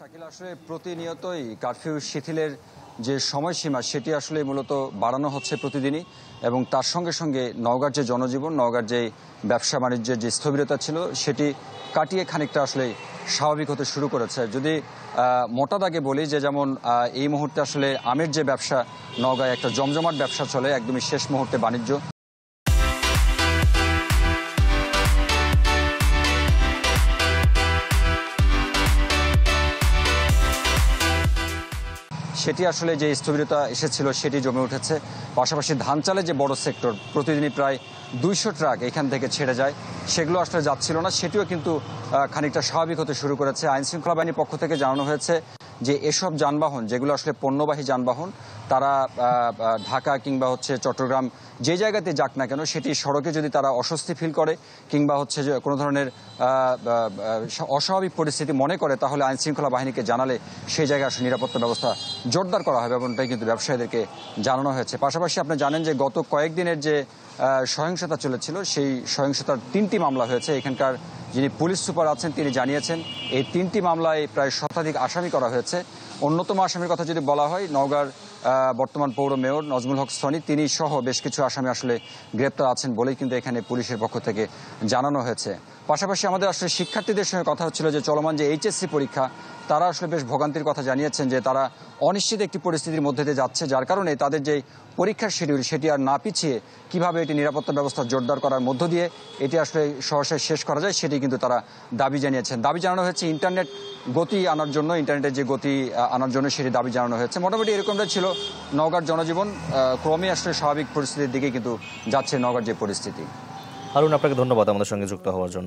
শাকিল আসলে প্রতিনিয়তই কারফিউ শিথিলের যে সময়সীমা সেটি আসলে মূলত বাড়ানো হচ্ছে প্রতিদিনই এবং তার সঙ্গে সঙ্গে নওগাঁর যে জনজীবন নওগাঁর যে ব্যবসা বাণিজ্যের যে স্থবিরতা ছিল সেটি কাটিয়ে খানিকটা আসলে স্বাভাবিক হতে শুরু করেছে যদি মোটা দাগে বলি যে যেমন এই মুহূর্তে আসলে আমের যে ব্যবসা নওগাঁয় একটা জমজমাট ব্যবসা চলে একদমই শেষ মুহূর্তে বাণিজ্য সেটি আসলে যে স্থবিরতা এসেছিল সেটি জমে উঠেছে পাশাপাশি ধান চালে যে বড় সেক্টর প্রতিদিনই প্রায় দুইশো ট্রাক এখান থেকে ছেড়ে যায় সেগুলো আসলে যাচ্ছিল না সেটিও কিন্তু খানিকটা স্বাভাবিক হতে শুরু করেছে আইনশৃঙ্খলা বাহিনীর পক্ষ থেকে জানানো হয়েছে যে এসব যানবাহন যেগুলো আসলে পণ্যবাহী যানবাহন তারা ঢাকা কিংবা হচ্ছে চট্টগ্রাম যে জায়গাতে যাক না কেন সেটি সড়কে যদি তারা অস্বস্তি ফিল করে কিংবা হচ্ছে যে কোনো ধরনের অস্বাভাবিক পরিস্থিতি মনে করে তাহলে আইনশৃঙ্খলা বাহিনীকে জানালে সেই জায়গায় আসলে নিরাপত্তা ব্যবস্থা জোরদার করা হবে এমনটাই কিন্তু ব্যবসায়ীদেরকে জানানো হয়েছে পাশাপাশি আপনি জানেন যে গত কয়েকদিনের যে সহিংসতা চলেছিল সেই সহিংসতার তিনটি মামলা হয়েছে এখানকার যিনি পুলিশ সুপার আছেন তিনি জানিয়েছেন এই তিনটি মামলায় প্রায় শতাধিক আসামি করা হয়েছে অন্যতম আসামির কথা যদি বলা হয় নওগাঁর বর্তমান পৌর মেয়র নজমুল হক সনি তিনি সহ বেশ কিছু আসামি আসলে গ্রেপ্তার আছেন বলেই কিন্তু এখানে পুলিশের পক্ষ থেকে জানানো হয়েছে পাশাপাশি আমাদের আসলে শিক্ষার্থীদের সঙ্গে কথা হচ্ছিল যে চলমান যে এইচএসসি পরীক্ষা তারা আসলে বেশ ভোগান্তির কথা জানিয়েছেন যে তারা অনেক অনিশ্চিত একটি পরিস্থিতির মধ্যে দিয়ে যাচ্ছে যার কারণে তাদের যে পরীক্ষার শিডিউল সেটি আর না পিছিয়ে কিভাবে এটি নিরাপত্তা ব্যবস্থা জোরদার করার মধ্য দিয়ে এটি আসলে সহসায় শেষ করা যায় সেটি কিন্তু তারা দাবি জানিয়েছেন দাবি জানানো হয়েছে ইন্টারনেট গতি আনার জন্য ইন্টারনেটের যে গতি আনার জন্য সেটি দাবি জানানো হয়েছে মোটামুটি এরকমটা ছিল নওগাঁর জনজীবন ক্রমে আসলে স্বাভাবিক পরিস্থিতির দিকে কিন্তু যাচ্ছে নওগাঁর যে পরিস্থিতি হারুন আপনাকে ধন্যবাদ আমাদের সঙ্গে যুক্ত হওয়ার জন্য